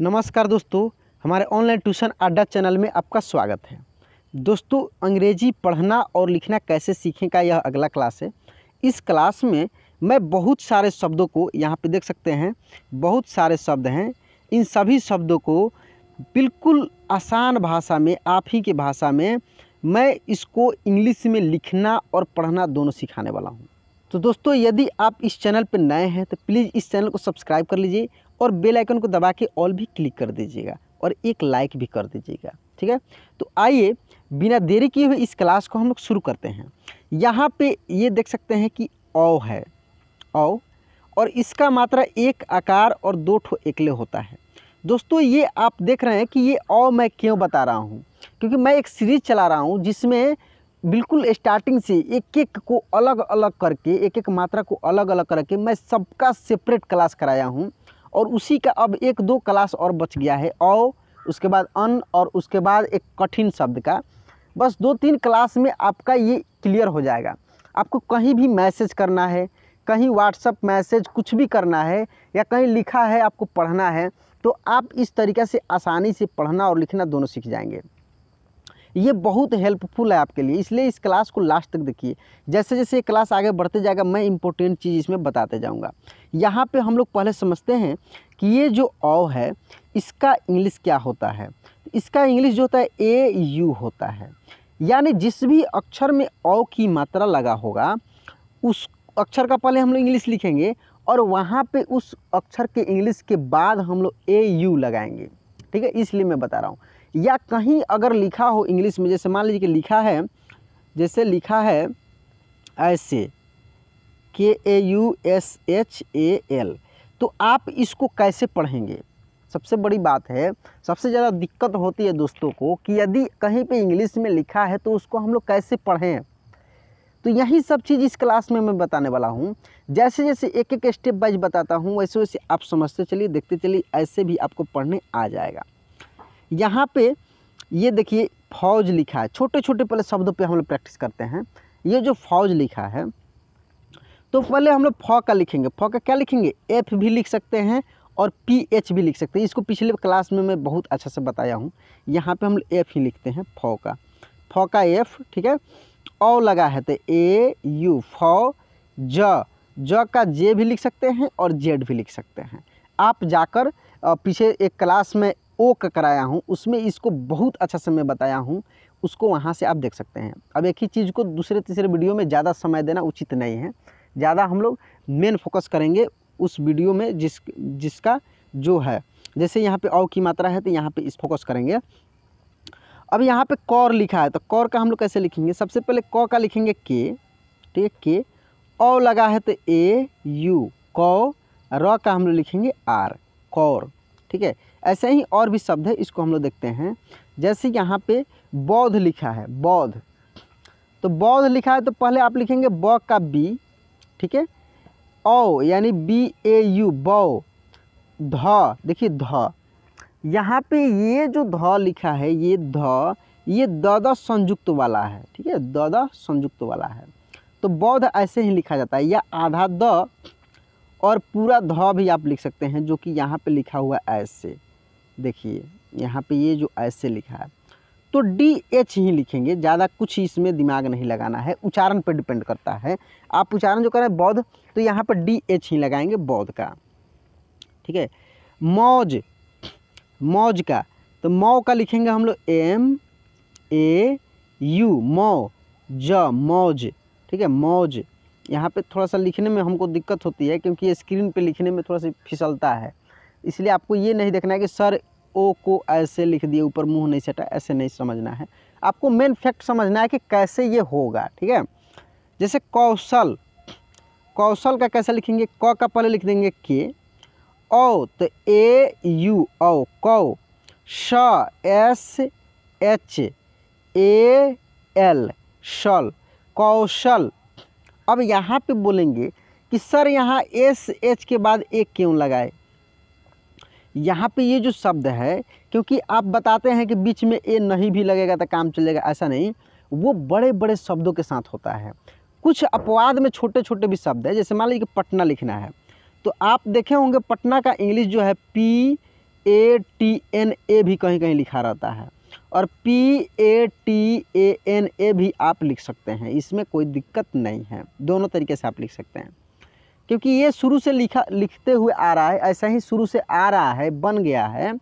नमस्कार दोस्तों हमारे ऑनलाइन ट्यूशन अड्डा चैनल में आपका स्वागत है दोस्तों अंग्रेजी पढ़ना और लिखना कैसे सीखें का यह अगला क्लास है इस क्लास में मैं बहुत सारे शब्दों को यहाँ पे देख सकते हैं बहुत सारे शब्द हैं इन सभी शब्दों को बिल्कुल आसान भाषा में आप ही के भाषा में मैं इसको इंग्लिश में लिखना और पढ़ना दोनों सिखाने वाला हूँ तो दोस्तों यदि आप इस चैनल पर नए हैं तो प्लीज़ इस चैनल को सब्सक्राइब कर लीजिए और बेल आइकन को दबा के ऑल भी क्लिक कर दीजिएगा और एक लाइक भी कर दीजिएगा ठीक है तो आइए बिना देरी किए हुए इस क्लास को हम लोग शुरू करते हैं यहाँ पे ये देख सकते हैं कि औ है औ और इसका मात्रा एक आकार और दो ठो एकले होता है दोस्तों ये आप देख रहे हैं कि ये औ मैं क्यों बता रहा हूँ क्योंकि मैं एक सीरीज चला रहा हूँ जिसमें बिल्कुल स्टार्टिंग से एक एक को अलग अलग करके एक एक मात्रा को अलग अलग करके मैं सबका सेपरेट क्लास कराया हूँ और उसी का अब एक दो क्लास और बच गया है औ उसके बाद अन और उसके बाद एक कठिन शब्द का बस दो तीन क्लास में आपका ये क्लियर हो जाएगा आपको कहीं भी मैसेज करना है कहीं व्हाट्सअप मैसेज कुछ भी करना है या कहीं लिखा है आपको पढ़ना है तो आप इस तरीक़े से आसानी से पढ़ना और लिखना दोनों सीख जाएंगे ये बहुत हेल्पफुल है आपके लिए इसलिए इस क्लास को लास्ट तक देखिए जैसे जैसे ये क्लास आगे बढ़ते जाएगा मैं इंपॉर्टेंट चीज़ इसमें बताते जाऊँगा यहाँ पर हम लोग पहले समझते हैं कि ये जो ओ है इसका इंग्लिश क्या होता है इसका इंग्लिश जो होता है ए यू होता है यानी जिस भी अक्षर में औ की मात्रा लगा होगा उस अक्षर का पहले हम लोग इंग्लिश लिखेंगे और वहाँ पे उस अक्षर के इंग्लिश के बाद हम लोग ए यू लगाएंगे ठीक है इसलिए मैं बता रहा हूँ या कहीं अगर लिखा हो इंग्लिश में जैसे मान लीजिए कि लिखा है जैसे लिखा है ऐसे K A U S H A L तो आप इसको कैसे पढ़ेंगे सबसे बड़ी बात है सबसे ज़्यादा दिक्कत होती है दोस्तों को कि यदि कहीं पे इंग्लिश में लिखा है तो उसको हम लोग कैसे पढ़ें तो यही सब चीज़ इस क्लास में मैं बताने वाला हूँ जैसे जैसे एक एक स्टेप वाइज बताता हूँ वैसे वैसे आप समझते चलिए देखते चलिए ऐसे भी आपको पढ़ने आ जाएगा यहाँ पे ये देखिए फौज लिखा है छोटे छोटे पहले शब्दों पे हम लोग प्रैक्टिस करते हैं ये जो फौज लिखा है तो पहले हम लोग फौ का लिखेंगे फौ का क्या लिखेंगे एफ भी लिख सकते हैं और पी एच भी लिख सकते हैं इसको पिछले क्लास में मैं बहुत अच्छा से बताया हूँ यहाँ पे हम लोग एफ ही लिखते हैं फौ का फौ का एफ ठीक है ओ लगा है तो ए यू फौ ज ज का जे भी लिख सकते हैं और जेड भी लिख सकते हैं आप जाकर पीछे एक क्लास में ओक कराया हूँ उसमें इसको बहुत अच्छा समय बताया हूँ उसको वहाँ से आप देख सकते हैं अब एक ही चीज़ को दूसरे तीसरे वीडियो में ज़्यादा समय देना उचित नहीं है ज़्यादा हम लोग मेन फोकस करेंगे उस वीडियो में जिस जिसका जो है जैसे यहाँ पे औ की मात्रा है तो यहाँ पे इस फोकस करेंगे अब यहाँ पे कौर लिखा है तो कौर का हम लोग कैसे लिखेंगे सबसे पहले कौ का लिखेंगे के ठीक है के औ लगा है तो ए यू कौ र का हम लोग लिखेंगे आर कौर ठीक है ऐसे ही और भी शब्द है इसको हम लोग देखते हैं जैसे यहाँ पे बौद्ध लिखा है बौद्ध तो बौद्ध लिखा है तो पहले आप लिखेंगे ब का बी ठीक है ओ यानी बी ए यू बौ ध देखिए ध यहाँ पे ये जो ध लिखा है ये ध ये द संयुक्त वाला है ठीक है द द संयुक्त वाला है तो बौद्ध ऐसे ही लिखा जाता है या आधा द और पूरा ध भी आप लिख सकते हैं जो कि यहाँ पे लिखा हुआ ऐसे देखिए यहाँ पे ये जो ऐसे लिखा है तो डी एच ही लिखेंगे ज़्यादा कुछ इसमें दिमाग नहीं लगाना है उच्चारण पर डिपेंड करता है आप उच्चारण जो करें बौद्ध तो यहाँ पर डी एच ही लगाएंगे बौद्ध का ठीक है मौज मौज का तो मौ का लिखेंगे हम लोग एम ए यू मौ ज मौज ठीक है मौज यहाँ पे थोड़ा सा लिखने में हमको दिक्कत होती है क्योंकि ये स्क्रीन पे लिखने में थोड़ा सा फिसलता है इसलिए आपको ये नहीं देखना है कि सर ओ को ऐसे लिख दिए ऊपर मुंह नहीं सटा ऐसे नहीं समझना है आपको मेन फैक्ट समझना है कि कैसे ये होगा ठीक है जैसे कौशल कौशल का कैसे लिखेंगे क का पहले लिख देंगे के ओ तो ए यू ओ कौ श एस एच ए एल शल कौशल अब यहाँ पे बोलेंगे कि सर यहाँ एस एच के बाद ए क्यों लगाए यहाँ पे ये जो शब्द है क्योंकि आप बताते हैं कि बीच में ए नहीं भी लगेगा तो काम चलेगा ऐसा नहीं वो बड़े बड़े शब्दों के साथ होता है कुछ अपवाद में छोटे छोटे भी शब्द है जैसे मान लीजिए पटना लिखना है तो आप देखे होंगे पटना का इंग्लिश जो है P A T N A भी कहीं कहीं लिखा रहता है और P A T A N A भी आप लिख सकते हैं इसमें कोई दिक्कत नहीं है दोनों तरीके से आप लिख सकते हैं क्योंकि ये शुरू से लिखा लिखते हुए आ रहा है ऐसा ही शुरू से आ रहा है बन गया है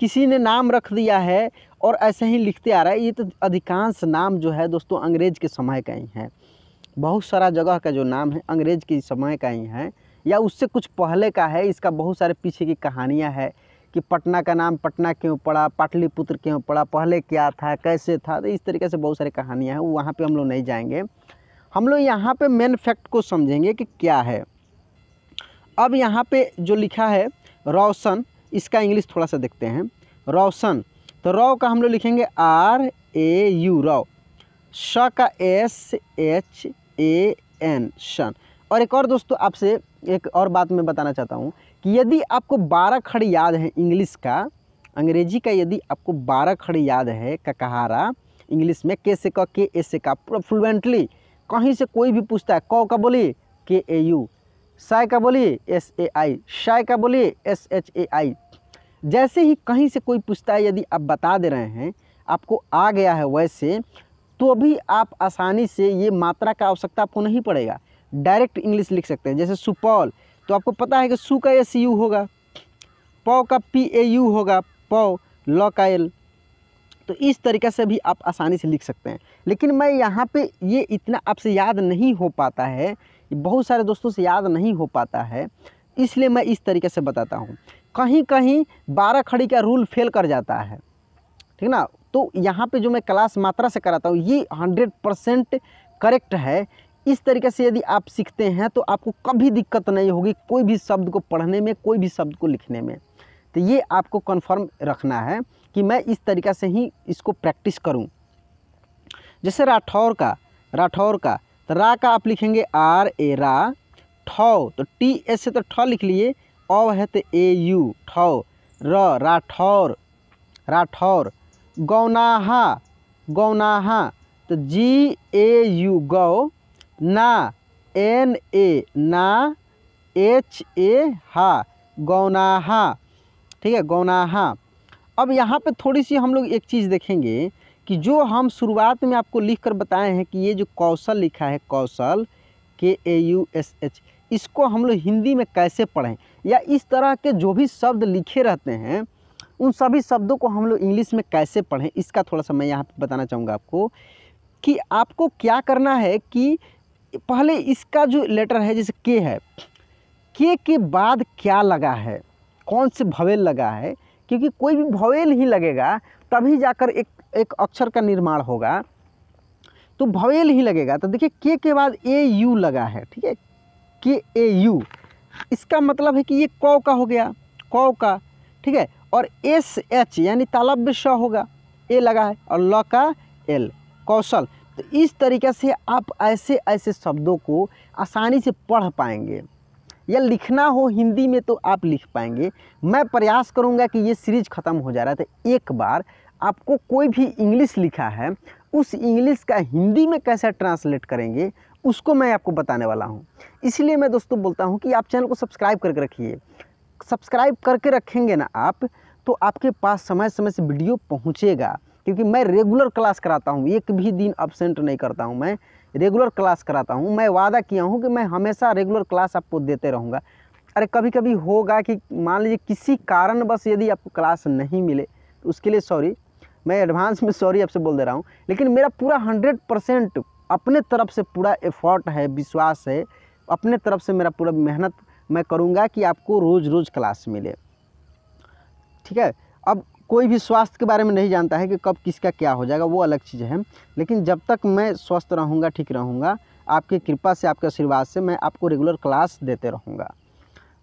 किसी ने नाम रख दिया है और ऐसे ही लिखते आ रहा है ये तो अधिकांश नाम जो है दोस्तों अंग्रेज के समय का ही है बहुत सारा जगह का जो नाम है अंग्रेज के समय का ही है या उससे कुछ पहले का है इसका बहुत सारे पीछे की कहानियाँ है कि पटना का नाम पटना क्यों पड़ा पाटलिपुत्र क्यों पड़ा पहले क्या था कैसे था तो इस तरीके से बहुत सारी कहानियाँ हैं वहाँ पर हम लोग नहीं जाएँगे हम लोग यहाँ पे मेन फैक्ट को समझेंगे कि क्या है अब यहाँ पे जो लिखा है रोशन इसका इंग्लिश थोड़ा सा देखते हैं रोशन तो रॉ का हम लोग लिखेंगे आर ए यू रॉ श का एस एच ए एन शन और एक और दोस्तों आपसे एक और बात मैं बताना चाहता हूँ कि यदि आपको बारह खड़ याद है इंग्लिश का अंग्रेजी का यदि आपको बारह खड़ याद है ककहारा इंग्लिश में के से का के ए से का पूरा फ्लुएंटली कहीं से कोई भी पूछता है क का बोलिए के ए यू साय का बोलिए एस ए आई शाय का बोलिए एस एच ए आई जैसे ही कहीं से कोई पूछता है यदि आप बता दे रहे हैं आपको आ गया है वैसे तो भी आप आसानी से ये मात्रा का आवश्यकता आपको नहीं पड़ेगा डायरेक्ट इंग्लिश लिख सकते हैं जैसे सुपौल तो आपको पता है कि सु का एस यू होगा पौ का पी ए यू होगा पौ लॉ का एल तो इस तरीके से भी आप आसानी से लिख सकते हैं लेकिन मैं यहाँ पे ये इतना आपसे याद नहीं हो पाता है बहुत सारे दोस्तों से याद नहीं हो पाता है इसलिए मैं इस तरीके से बताता हूँ कहीं कहीं बारह खड़ी का रूल फेल कर जाता है ठीक ना तो यहाँ पे जो मैं क्लास मात्रा से कराता हूँ ये हंड्रेड परसेंट करेक्ट है इस तरीके से यदि आप सीखते हैं तो आपको कभी दिक्कत नहीं होगी कोई भी शब्द को पढ़ने में कोई भी शब्द को लिखने में तो ये आपको कन्फर्म रखना है कि मैं इस तरीक़ा से ही इसको प्रैक्टिस करूं जैसे राठौर का राठौर का तो रा का आप लिखेंगे आर ए रा ठौ तो टी एस से तो ठ लिख लिए अव है तो ए यू ठौ र राठौर राठौर गौनाहा गौनाहा तो जी ए यू गौ ना एन ए ना एच ए हा गौनाहा ठीक है गौनाहा अब यहाँ पे थोड़ी सी हम लोग एक चीज़ देखेंगे कि जो हम शुरुआत में आपको लिख कर बताए हैं कि ये जो कौशल लिखा है कौशल के ए यू एस एच इसको हम लोग हिंदी में कैसे पढ़ें या इस तरह के जो भी शब्द लिखे रहते हैं उन सभी शब्दों को हम लोग इंग्लिश में कैसे पढ़ें इसका थोड़ा सा मैं यहाँ पर बताना चाहूँगा आपको कि आपको क्या करना है कि पहले इसका जो लेटर है जैसे के है के के बाद क्या लगा है कौन से भवेल लगा है क्योंकि कोई भी भवेल ही लगेगा तभी जाकर एक एक अक्षर का निर्माण होगा तो भवेल ही लगेगा तो देखिए के के बाद ए यू लगा है ठीक है के ए यू इसका मतलब है कि ये कौ का हो गया कौ का ठीक है और एस एच यानी तालब्य श होगा ए लगा है और ल का एल कौशल तो इस तरीके से आप ऐसे ऐसे शब्दों को आसानी से पढ़ पाएंगे या लिखना हो हिंदी में तो आप लिख पाएंगे मैं प्रयास करूँगा कि ये सीरीज ख़त्म हो जा रहा था तो एक बार आपको कोई भी इंग्लिश लिखा है उस इंग्लिश का हिंदी में कैसे ट्रांसलेट करेंगे उसको मैं आपको बताने वाला हूँ इसलिए मैं दोस्तों बोलता हूँ कि आप चैनल को सब्सक्राइब करके रखिए सब्सक्राइब करके रखेंगे ना आप तो आपके पास समय समय से वीडियो पहुँचेगा क्योंकि मैं रेगुलर क्लास कराता हूँ एक भी दिन अब्सेंट नहीं करता हूँ मैं रेगुलर क्लास कराता हूँ मैं वादा किया हूँ कि मैं हमेशा रेगुलर क्लास आपको देते रहूँगा अरे कभी कभी होगा कि मान लीजिए किसी कारणवश यदि आपको क्लास नहीं मिले तो उसके लिए सॉरी मैं एडवांस में सॉरी आपसे बोल दे रहा हूँ लेकिन मेरा पूरा हंड्रेड परसेंट अपने तरफ से पूरा एफर्ट है विश्वास है अपने तरफ से मेरा पूरा मेहनत मैं करूँगा कि आपको रोज़ रोज़ क्लास मिले ठीक है अब कोई भी स्वास्थ्य के बारे में नहीं जानता है कि कब किसका क्या हो जाएगा वो अलग चीज़ है लेकिन जब तक मैं स्वस्थ रहूँगा ठीक रहूँगा आपके कृपा से आपके आशीर्वाद से मैं आपको रेगुलर क्लास देते रहूँगा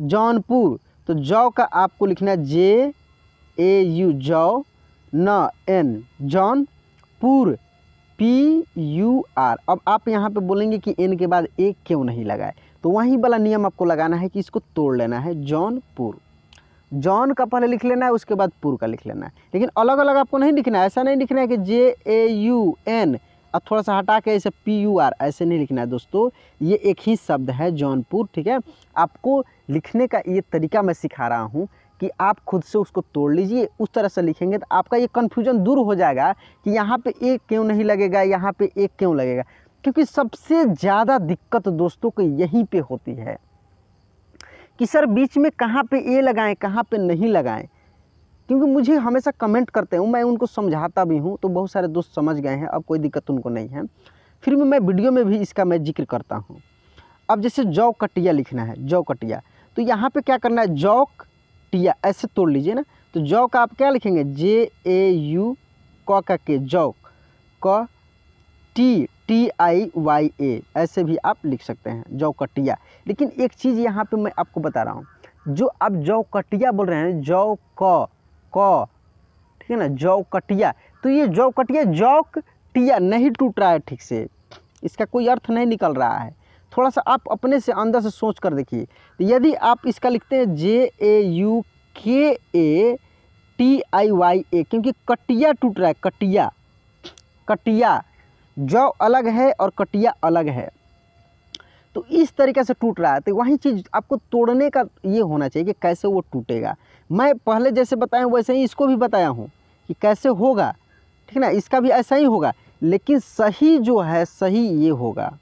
जौनपुर तो जौ का आपको लिखना है जे ए यू जौ न N Jaunpur P U R अब आप यहाँ पे बोलेंगे कि एन के बाद एक क्यों नहीं लगाए तो वहीं वाला नियम आपको लगाना है कि इसको तोड़ लेना है जौनपुर जॉन का पहले लिख लेना है उसके बाद पुर का लिख लेना है लेकिन अलग अलग आपको नहीं लिखना है ऐसा नहीं लिखना है कि जे ए यू एन और थोड़ा सा हटा के ऐसे पी यू आर ऐसे नहीं लिखना है दोस्तों ये एक ही शब्द है जौनपुर ठीक है आपको लिखने का ये तरीका मैं सिखा रहा हूँ कि आप खुद से उसको तोड़ लीजिए उस तरह से लिखेंगे तो आपका ये कन्फ्यूजन दूर हो जाएगा कि यहाँ पे एक क्यों नहीं लगेगा यहाँ पे एक क्यों लगेगा क्योंकि सबसे ज़्यादा दिक्कत दोस्तों को यहीं पर होती है कि सर बीच में कहाँ पे ए लगाएं कहाँ पे नहीं लगाएं क्योंकि मुझे हमेशा कमेंट करते हूँ मैं उनको समझाता भी हूँ तो बहुत सारे दोस्त समझ गए हैं अब कोई दिक्कत उनको नहीं है फिर भी मैं वीडियो में भी इसका मैं जिक्र करता हूँ अब जैसे जौ कटिया लिखना है जौ कटिया तो यहाँ पर क्या करना है जौक टिया ऐसे तोड़ लीजिए ना तो जौ का आप क्या लिखेंगे जे ए यू क का के जौ क T T I Y A ऐसे भी आप लिख सकते हैं जौकटिया लेकिन एक चीज़ यहाँ पे मैं आपको बता रहा हूँ जो आप जौकटिया बोल रहे हैं जौ क क ठीक है ना जौकटिया तो ये जौकटिया जौक टिया नहीं टूट रहा है ठीक से इसका कोई अर्थ नहीं निकल रहा है थोड़ा सा आप अपने से अंदर से सोच कर देखिए यदि आप इसका लिखते हैं जे ए यू के ए टी आई वाई ए क्योंकि कटिया टूट रहा है कटिया कटिया जौ अलग है और कटिया अलग है तो इस तरीके से टूट रहा है तो वही चीज़ आपको तोड़ने का ये होना चाहिए कि कैसे वो टूटेगा मैं पहले जैसे बताया हूँ वैसे ही इसको भी बताया हूँ कि कैसे होगा ठीक ना इसका भी ऐसा ही होगा लेकिन सही जो है सही ये होगा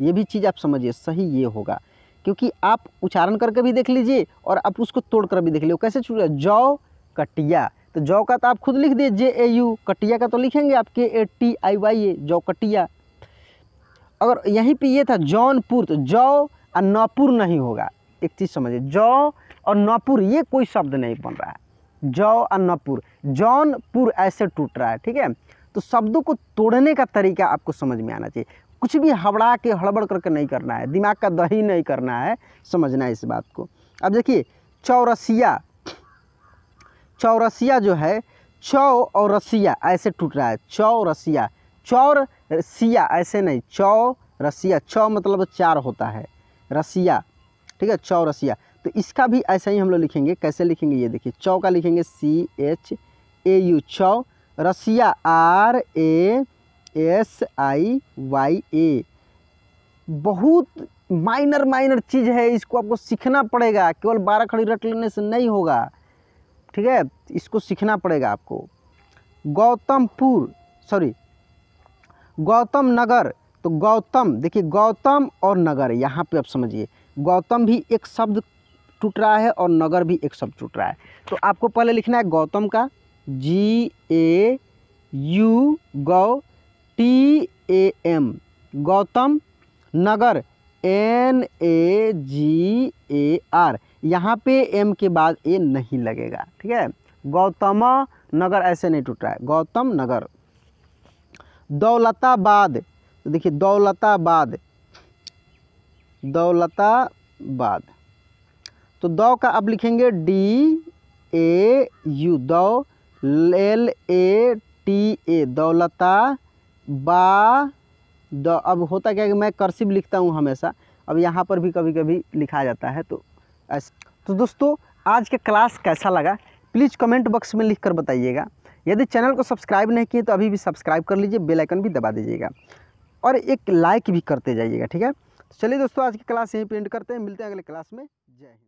ये भी चीज़ आप समझिए सही ये होगा क्योंकि आप उच्चारण करके भी देख लीजिए और आप उसको तोड़ कर भी देख लीजिए कैसे छूट जौ कटिया तो जौ का तो आप खुद लिख दिए जे ए यू कटिया का तो लिखेंगे आप के ए टी आई वाई ए जौ कटिया अगर यहीं पे ये था जौनपुर तो जौ और नौपुर नहीं होगा एक चीज़ समझिए जौ और नौपुर ये कोई शब्द नहीं बन रहा है जौ और नौपुर जौनपुर ऐसे टूट रहा है ठीक है तो शब्दों को तोड़ने का तरीका आपको समझ में आना चाहिए कुछ भी हबड़ा के हड़बड़ करके नहीं करना है दिमाग का दही नहीं करना है समझना है इस बात को अब देखिए चौरसिया चौरसिया जो है चौ और रसिया ऐसे टूट रहा है रसिया चौर सिया ऐसे नहीं चौ रसिया चौ मतलब चार होता है रसिया ठीक है चौ रसिया तो इसका भी ऐसा ही हम लोग लिखेंगे कैसे लिखेंगे ये देखिए चौ का लिखेंगे सी एच ए यू चौ रसिया R A S I Y A बहुत माइनर माइनर चीज़ है इसको आपको सीखना पड़ेगा केवल बारह खड़ी रट लेने से नहीं होगा ठीक है इसको सीखना पड़ेगा आपको गौतमपुर सॉरी गौतम नगर तो गौतम देखिए गौतम और नगर यहाँ पे आप समझिए गौतम भी एक शब्द टूट रहा है और नगर भी एक शब्द टूट रहा है तो आपको पहले लिखना है गौतम का जी ए यू गौ T A M Gautam Nagar N A G A R यहाँ पे एम के बाद ए नहीं लगेगा ठीक है गौतम नगर ऐसे नहीं टूट रहा है गौतम नगर दौलताबाद तो देखिए दौलताबाद दौलताबाद तो दौ का अब लिखेंगे डी ए यू दौ L A T A Daulatabad अब होता क्या है कि मैं कर्सिव लिखता हूँ हमेशा अब यहाँ पर भी कभी कभी लिखा जाता है तो ऐसे तो दोस्तों आज का क्लास कैसा लगा प्लीज़ कमेंट बॉक्स में लिख कर बताइएगा यदि चैनल को सब्सक्राइब नहीं किए तो अभी भी सब्सक्राइब कर लीजिए बेल आइकन भी दबा दीजिएगा और एक लाइक भी करते जाइएगा ठीक है तो चलिए दोस्तों आज की क्लास यहीं पर एंड करते हैं मिलते हैं अगले क्लास में जय हिंद